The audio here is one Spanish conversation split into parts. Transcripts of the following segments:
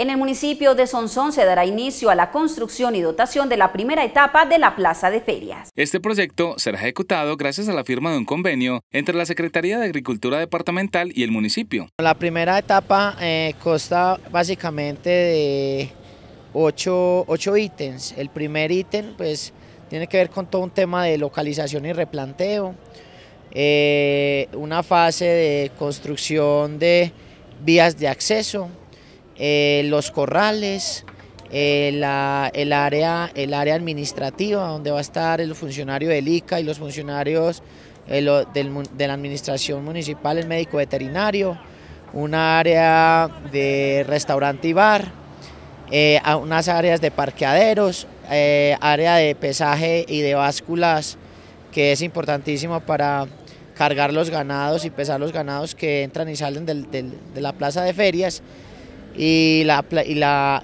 En el municipio de Sonsón se dará inicio a la construcción y dotación de la primera etapa de la Plaza de Ferias. Este proyecto será ejecutado gracias a la firma de un convenio entre la Secretaría de Agricultura Departamental y el municipio. La primera etapa eh, consta básicamente de ocho, ítems. El primer ítem pues, tiene que ver con todo un tema de localización y replanteo. Eh, una fase de construcción de vías de acceso, eh, los corrales, eh, el, área, el área administrativa donde va a estar el funcionario del ICA y los funcionarios eh, de la administración municipal, el médico veterinario, un área de restaurante y bar, unas áreas de parqueaderos, área de pesaje y de básculas que es importantísimo para cargar los ganados y pesar los ganados que entran y salen de la plaza de ferias y la, y,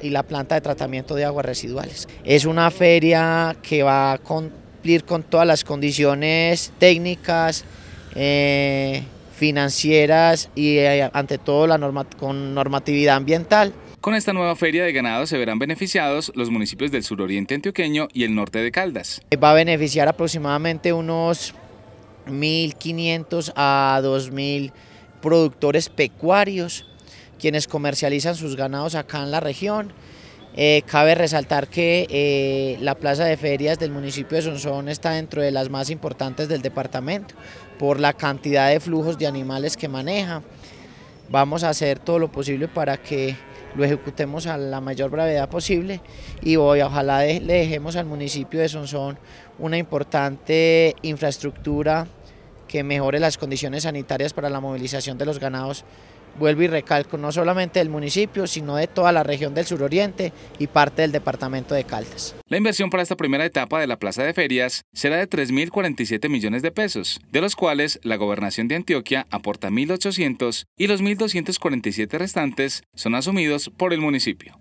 y la planta de tratamiento de aguas residuales. Es una feria que va a cumplir con todas las condiciones técnicas, eh, financieras y eh, ante todo la norma, con normatividad ambiental. Con esta nueva feria de ganado se verán beneficiados los municipios del suroriente antioqueño y el norte de Caldas. Eh, va a beneficiar aproximadamente unos 1.500 a 2.000 productores pecuarios quienes comercializan sus ganados acá en la región. Eh, cabe resaltar que eh, la plaza de ferias del municipio de Sonsón está dentro de las más importantes del departamento por la cantidad de flujos de animales que maneja. Vamos a hacer todo lo posible para que lo ejecutemos a la mayor brevedad posible y hoy ojalá le dejemos al municipio de Sonsón una importante infraestructura que mejore las condiciones sanitarias para la movilización de los ganados vuelvo y recalco, no solamente del municipio, sino de toda la región del suroriente y parte del departamento de Caldas. La inversión para esta primera etapa de la Plaza de Ferias será de 3.047 millones de pesos, de los cuales la Gobernación de Antioquia aporta 1.800 y los 1.247 restantes son asumidos por el municipio.